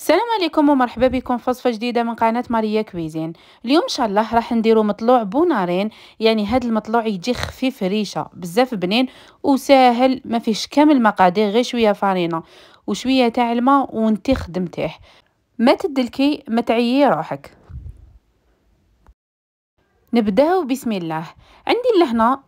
السلام عليكم ومرحبا بكم في وصفه جديده من قناه ماريا كويزين اليوم ان شاء الله راح نديرو مطلوع بونارين يعني هذا المطلوع يجي خفيف ريشه بزاف بنين وساهل ما فيش كامل المقادير غير شويه فارينه وشويه تاع الماء وانتي خدمتيه ما تدلكي ما تعيي روحك نبداو بسم الله عندي لهنا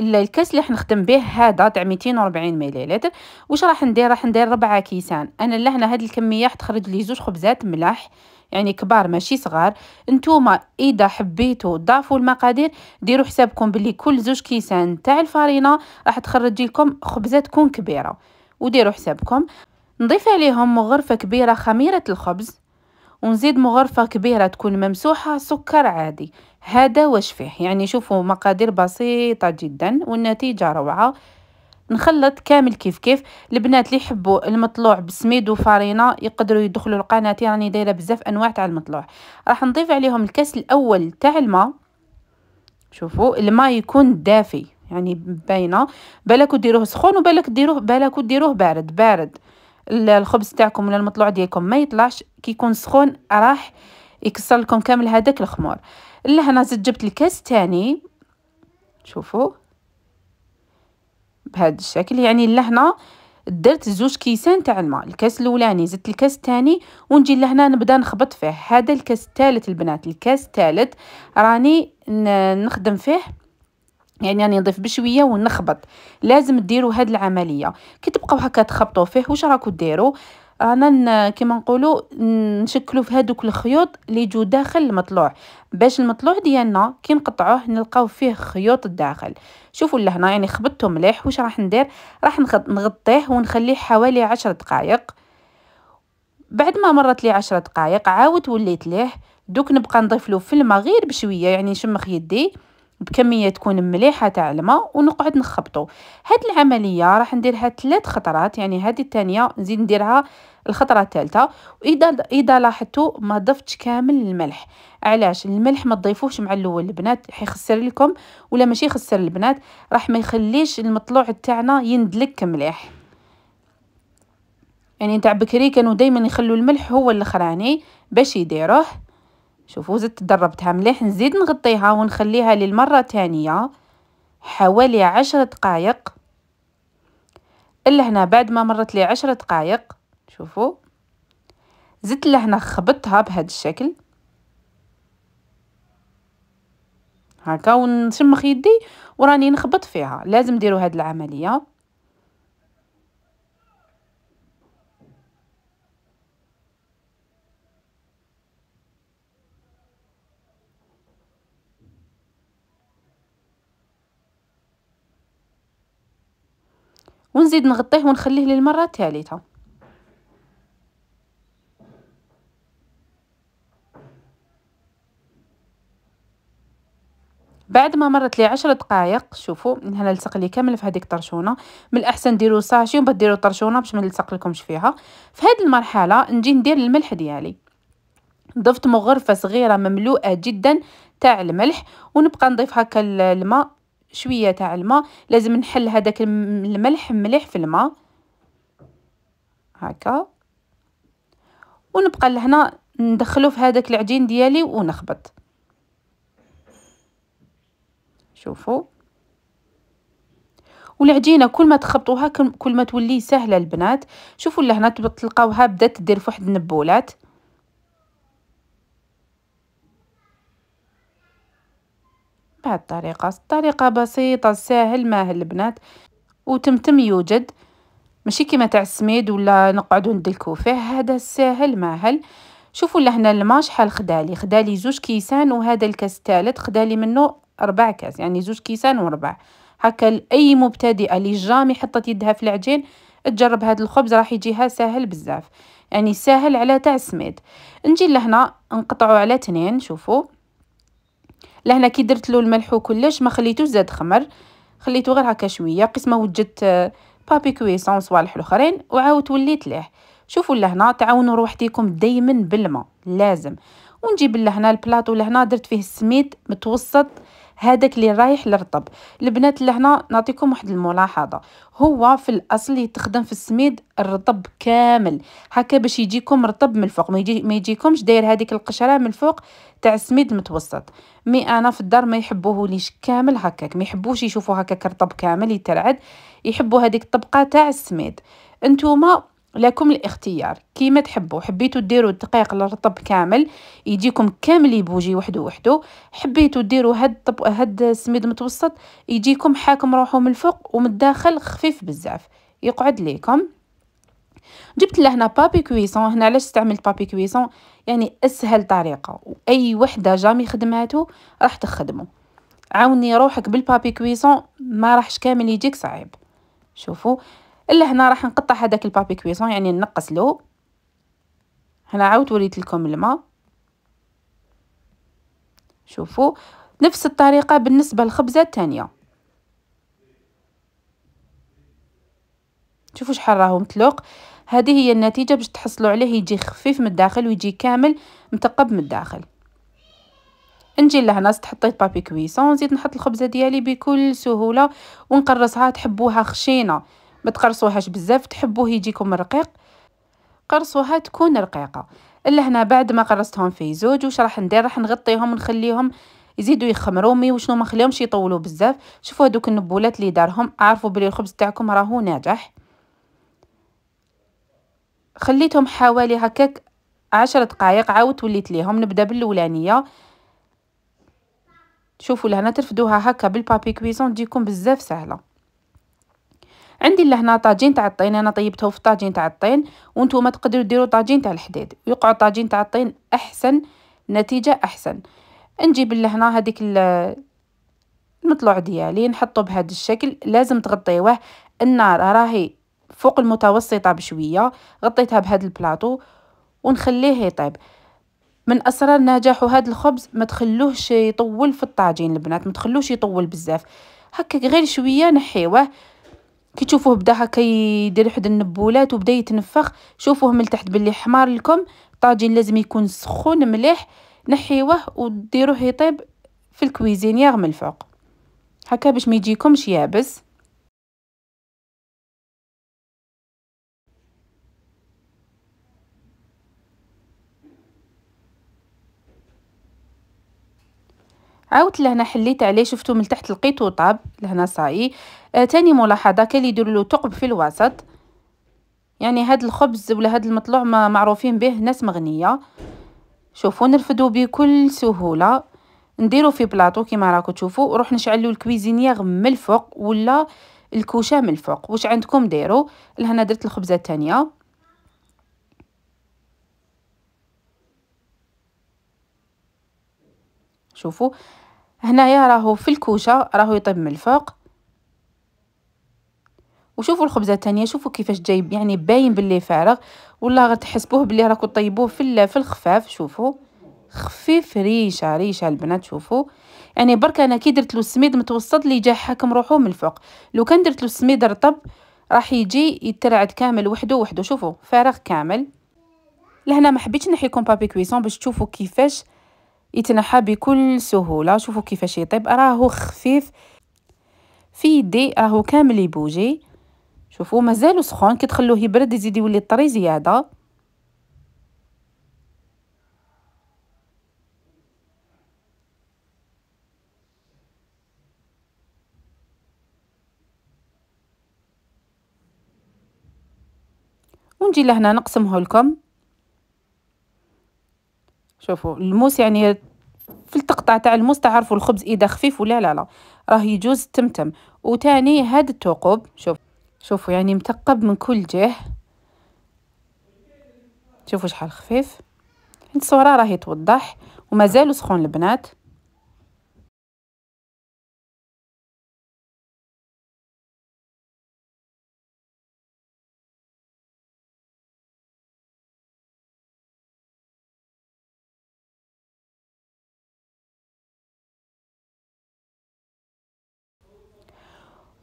الكاس اللي حنخدم به هذا تاع 240 مليلتر واش راح ندير راح ندير ربع كيسان انا لهنا هاد الكميه حتخرج لي زوج خبزات ملاح يعني كبار ماشي صغار نتوما اذا حبيتو ضافوا المقادير ديروا حسابكم باللي كل زوج كيسان تاع الفرينه راح تخرج لكم خبزه تكون كبيره وديروا حسابكم نضيف عليهم مغرفه كبيره خميره الخبز ونزيد مغرفه كبيره تكون ممسوحه سكر عادي هذا واش فيه يعني شوفوا مقادير بسيطة جدا والنتيجة روعة نخلط كامل كيف كيف البنات اللي يحبوا المطلوع بسميد وفارينه يقدروا يدخلوا القناة راني يعني دايره بزاف انواع تاع المطلوع راح نضيف عليهم الكاس الاول تاع الماء شوفوا الماء يكون دافي يعني باينه بالك ديروه سخون وبالك ديروه بالك ديروه بارد بارد الخبز تاعكم ولا المطلوع ديالكم ما يطلعش كي يكون سخون راح يكسر لكم كامل هذاك الخمور اللي هنا زدت جبت الكاس تاني شوفوا بهذا الشكل يعني لهنا درت زوج كيسان تاع الماء الكاس الاولاني زدت الكاس الثاني ونجي لهنا نبدا نخبط فيه هذا الكاس الثالث البنات الكاس الثالث راني نخدم فيه يعني راني نضيف بشويه ونخبط لازم ديروا هاد العمليه كي تبقاو هكا تخبطوا فيه واش راكو ديروا انا كيما نقولوا نشكلوا في هذوك الخيوط اللي يجوا داخل المطلوع باش المطلوع ديالنا كي نقطعوه نلقاو فيه خيوط الداخل شوفوا لهنا يعني خبطته مليح واش راح ندير راح نغطيه ونخليه حوالي عشر دقائق بعد ما مرت لي عشر دقائق عاود وليت ليه دوك نبقى نضيف له في الماء غير بشويه يعني نشمخ يدي بكميه تكون مليحه تاع الماء ونقعد نخبطو هاد العمليه راح نديرها ثلاث خطرات يعني هادي الثانيه نزيد نديرها الخطره الثالثه واذا اذا لاحظتوا ما ضفتش كامل الملح علاش الملح ما تضيفوش مع الاول البنات حيخسر لكم ولا ماشي يخسر البنات راح ما يخليش المطلوع تاعنا يندلك مليح يعني تاع بكري كانوا دائما يخلوا الملح هو الاخراني باش يديروه شوفوا زدت دربتها مليح نزيد نغطيها ونخليها للمرة تانية حوالي عشر دقايق هنا بعد ما مرت لي عشر دقايق شوفوا زدت لهنا خبطتها بهذا الشكل هكا ونشمخ يدي وراني نخبط فيها لازم ديروا هاد العمليه ونزيد نغطيه ونخليه للمرة الثالثة بعد ما مرت لي عشر دقائق شوفوا من هنا لصق لي كامل في هذيك الطرشونه من الاحسن ديروا ساشي ومن بعد ديروا الطرشونه باش ما لكمش فيها في هذه المرحله نجي ندير الملح ديالي ضفت مغرفه صغيره مملوءه جدا تاع الملح ونبقى نضيف هكا الماء شويه تاع الماء لازم نحل هذاك الملح مليح في الماء هكا ونبقى لهنا ندخلو في هذاك العجين ديالي ونخبط شوفوا والعجينه كل ما تخبطوها كل ما تولي سهله البنات شوفوا لهنا تلقاوها بدات دير فواحد النبولات بهذه الطريقة الطريقة بسيطة ساهل ماهل البنات وتمتم يوجد ماشي كيما تاع السميد ولا نقعدو ندلكو فيه هذا ساهل ماهل شوفوا لهنا الماء شحال خدالي خدالي زوج كيسان وهذا الكاس الثالث خدالي منه ربع كاس يعني زوج كيسان وربع هكا لاي مبتدئه اللي جامي حطت يدها في العجين تجرب هذا الخبز راح يجيها ساهل بزاف يعني ساهل على تاع السميد نجي لهنا نقطعو على تنين شوفوا لهنا كي درت له الملح وكلش ما خليتوش زاد خمر خليته غير هكا شويه قسمه وجدت بابي آه، كويسون صوالح الاخرين وعاود وليت ليه شوفوا لهنا تعاونوا روحتيكم دائما بالماء لازم ونجيب لهنا البلاطو لهنا درت فيه السميد متوسط هذاك اللي رايح للرطب البنات لهنا نعطيكم واحد الملاحظه هو في الاصل يتخدم في السميد الرطب كامل هكا باش يجيكم رطب من الفوق ما, يجي ما يجيكمش داير هذيك القشره من الفوق تاع السميد المتوسط مي انا في الدار ما يحبوه ليش كامل هكاك ما يحبوش يشوفوا هكاك رطب كامل يترعد يحبوا هذيك الطبقه تاع السميد انتوما لكم الاختيار كيما تحبوا حبيتو ديروا الدقيق الرطب كامل يجيكم كامل يبوجي وحده وحده حبيتو ديروا هاد طب هاد السميد متوسط يجيكم حاكم روحو من الفوق ومن الداخل خفيف بزاف يقعد ليكم جبت لهنا بابي كويسون هنا علاش استعملت بابي كويسون يعني اسهل طريقه واي وحده جامي خدماتو راح تخدمه عاوني روحك بالبابي كويسون ما راحش كامل يجيك صعيب شوفوا الا هنا راح نقطع هذاك البابي كويسون يعني ننقص له هنا عاود وريت لكم الماء شوفوا نفس الطريقه بالنسبه للخبزه الثانيه شوفوا شحال راهو متلوق هذه هي النتيجه باش تحصلوا عليه يجي خفيف من الداخل ويجي كامل مثقب من الداخل نجي لهنا زدت حطيت بابي كويسون نزيد نحط الخبزه ديالي بكل سهوله ونقرصها تحبوها خشينه ما تقرصوهاش بزاف تحبوه يجيكم رقيق قرصوها تكون رقيقه هنا بعد ما قرصتهم في زوج واش راح ندير راح نغطيهم ونخليهم يزيدوا يخمروا مي وشنو ما نخليهمش يطولوا بزاف شوفوا هذوك النبولات اللي دارهم عارفوا بلي الخبز تاعكم راهو ناجح خليتهم حوالي هكاك عشر دقائق عاود وليت ليهم نبدا باللولانيه شوفوا لهنا ترفدوها هكا بالبابي كويزون تجيكم بزاف سهله عندي لهنا طاجين تاع الطين انا طيبته في طاجين تاع الطين وانتم تقدروا ديروا طاجين تاع الحديد ويقعوا طاجين تاع الطين احسن نتيجه احسن نجيب لهنا هذيك المطلوع ديالي نحطه بهذا الشكل لازم تغطيوه النار راهي فوق المتوسطه بشويه غطيتها بهذا البلاطو ونخليه يطيب من اسرار نجاح هذا الخبز ما تخلوهش يطول في الطاجين البنات ما تخلوهش يطول بزاف هكاك غير شويه نحيوه كي تشوفوه بدا هكا يدير حد النبولات وبدا يتنفخ شوفوه من تحت باللي حمار لكم الطاجين لازم يكون سخون مليح نحيوه وديروه يطيب في الكويزينيير من الفوق هكا باش ما يجيكمش يابس عاودت لهنا حليت عليه شفتو من تحت لقيتو طاب لهنا صايي آه تاني ملاحظه كان يديروا له ثقب في الوسط يعني هاد الخبز ولا هاد المطلوع ما معروفين به ناس مغنيه شوفوا نرفدو بكل سهوله نديرو في بلاطو كيما راكو تشوفوا روح نشعلو الكويزينيغ من الفوق ولا الكوشه من الفوق واش عندكم ديرو لهنا درت الخبزه الثانيه شوفوا هنايا راهو في الكوشه راهو يطيب من الفوق وشوفوا الخبزه الثانيه شوفوا كيفاش جايب يعني باين باللي فارغ والله غتحسبوه تحسبوه باللي راكو طيبوه في في الخفاف شوفوا خفيف ريشه ريشه البنات شوفوا يعني برك انا كي درت له السميد متوسط اللي جا حاكم روحو من الفوق لو كان درت له السميد رطب راح يجي يترعد كامل وحده وحده شوفوا فارغ كامل لهنا ما حبيتش نحيكم بابي كويسون باش تشوفوا كيفاش يتنحى بكل سهوله شوفوا كيفاش يطيب راهو خفيف في يدي راهو كامل يبوجي شوفوا مازالو سخون كي تخلوه يبرد يزيد يولي طري زياده ونجي لهنا نقسمه لكم شوفوا الموس يعني في التقطع تاع الموس تعرفوا الخبز اذا خفيف ولا لا لا راه يجوز تمتم وتاني هاد الثقوب شوف شوفوا يعني مثقب من كل جهه شوفوا شحال خفيف الصوره راهي توضح ومازالوا سخون البنات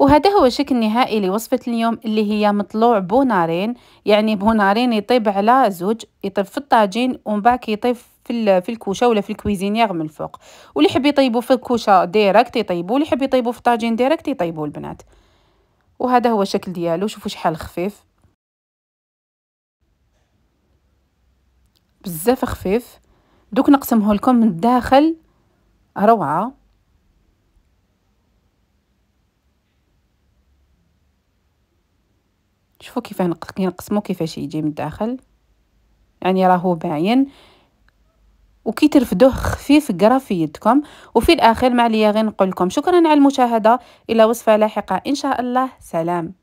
وهذا هو الشكل النهائي لوصفة اليوم اللي هي مطلوع بونارين يعني بونارين يطيب على زوج يطيب في الطاجين ومن بعد يطيب في في الكوشه ولا في الكويزينيغ من الفوق واللي يحب يطيبوا في الكوشه ديريكت يطيبوا واللي يحب يطيبوا في الطاجين ديريكت يطيبوا البنات وهذا هو الشكل ديالو شوفوا شحال خفيف بزاف خفيف دوك نقسمه لكم من الداخل روعه شوفوا كيفاه كنقسمو كيفاش يجي من الداخل يعني راهو باين وكي ترفدوه خفيف قرا في يدكم وفي الاخير ما عليا غير نقول لكم شكرا على المشاهده الى وصفه لاحقه ان شاء الله سلام